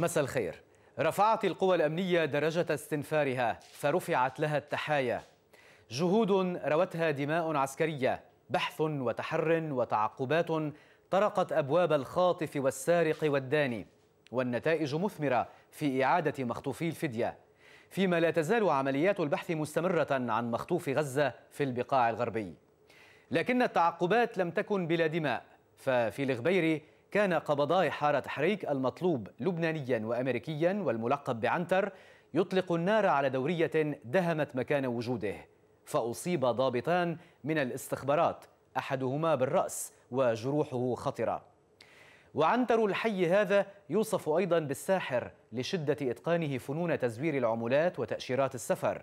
مساء الخير رفعت القوى الأمنية درجة استنفارها فرفعت لها التحايا جهود روتها دماء عسكرية بحث وتحر وتعقبات طرقت أبواب الخاطف والسارق والداني والنتائج مثمرة في إعادة مخطوفي الفدية فيما لا تزال عمليات البحث مستمرة عن مخطوف غزة في البقاع الغربي لكن التعقبات لم تكن بلا دماء ففي الغبير كان قبضاي حارة حريك المطلوب لبنانيا وأمريكيا والملقب بعنتر يطلق النار على دورية دهمت مكان وجوده فأصيب ضابطان من الاستخبارات أحدهما بالرأس وجروحه خطرة وعنتر الحي هذا يوصف أيضا بالساحر لشدة إتقانه فنون تزوير العملات وتأشيرات السفر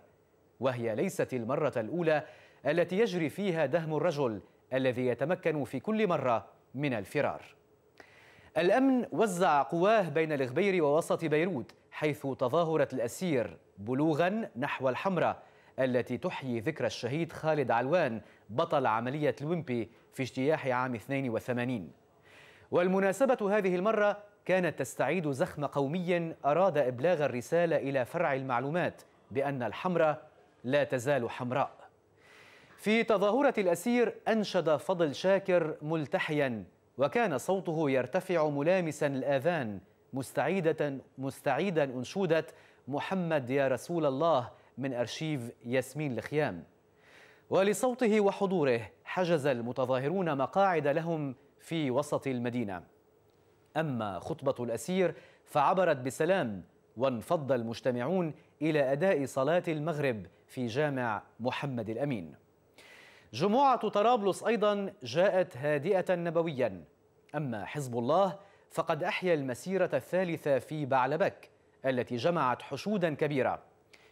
وهي ليست المرة الأولى التي يجري فيها دهم الرجل الذي يتمكن في كل مرة من الفرار الأمن وزع قواه بين الغبير ووسط بيروت حيث تظاهرت الأسير بلوغا نحو الحمراء التي تحيي ذكرى الشهيد خالد علوان بطل عملية الويمبي في اجتياح عام 82 والمناسبة هذه المرة كانت تستعيد زخم قومي أراد إبلاغ الرسالة إلى فرع المعلومات بأن الحمراء لا تزال حمراء في تظاهرة الأسير أنشد فضل شاكر ملتحياً وكان صوته يرتفع ملامسا الآذان مستعيدة مستعيدا أنشودة محمد يا رسول الله من أرشيف ياسمين الخيام ولصوته وحضوره حجز المتظاهرون مقاعد لهم في وسط المدينة أما خطبة الأسير فعبرت بسلام وانفض المجتمعون إلى أداء صلاة المغرب في جامع محمد الأمين جموعة طرابلس أيضا جاءت هادئة نبويا أما حزب الله فقد أحيا المسيرة الثالثة في بعلبك التي جمعت حشودا كبيرة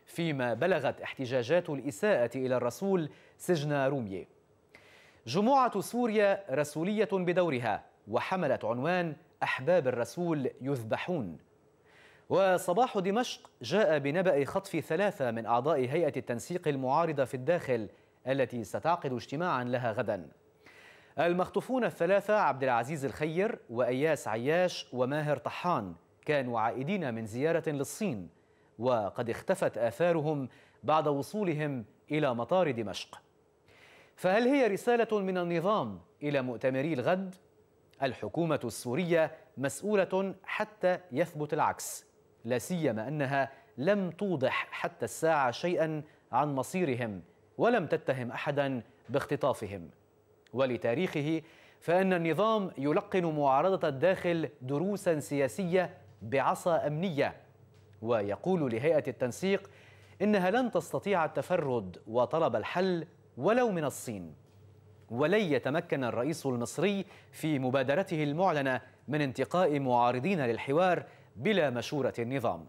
فيما بلغت احتجاجات الإساءة إلى الرسول سجن روميه جموعة سوريا رسولية بدورها وحملت عنوان أحباب الرسول يذبحون وصباح دمشق جاء بنبأ خطف ثلاثة من أعضاء هيئة التنسيق المعارضة في الداخل التي ستعقد اجتماعا لها غدا المخطوفون الثلاثة عبد العزيز الخير وأياس عياش وماهر طحان كانوا عائدين من زيارة للصين وقد اختفت آثارهم بعد وصولهم إلى مطار دمشق فهل هي رسالة من النظام إلى مؤتمري الغد؟ الحكومة السورية مسؤولة حتى يثبت العكس لا سيما أنها لم توضح حتى الساعة شيئا عن مصيرهم ولم تتهم احدا باختطافهم ولتاريخه فان النظام يلقن معارضه الداخل دروسا سياسيه بعصا امنيه ويقول لهيئه التنسيق انها لن تستطيع التفرد وطلب الحل ولو من الصين ولن يتمكن الرئيس المصري في مبادرته المعلنه من انتقاء معارضين للحوار بلا مشوره النظام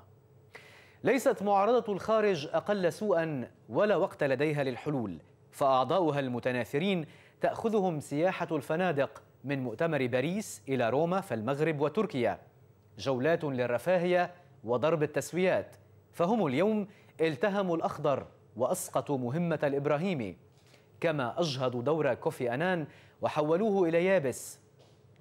ليست معارضة الخارج أقل سوءا ولا وقت لديها للحلول فأعضاؤها المتناثرين تأخذهم سياحة الفنادق من مؤتمر باريس إلى روما فالمغرب وتركيا جولات للرفاهية وضرب التسويات فهم اليوم التهموا الأخضر وأسقطوا مهمة الإبراهيمي كما أجهضوا دور كوفي أنان وحولوه إلى يابس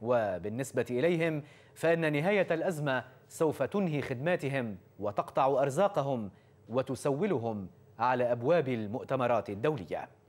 وبالنسبة إليهم فإن نهاية الأزمة سوف تنهي خدماتهم وتقطع أرزاقهم وتسولهم على أبواب المؤتمرات الدولية